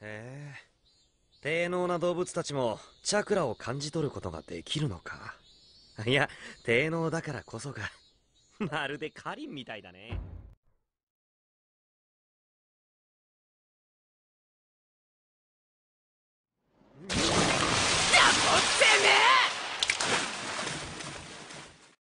へえ低能な動物たちもチャクラを感じ取ることができるのかいや低能だからこそか まるでカリンみたいだね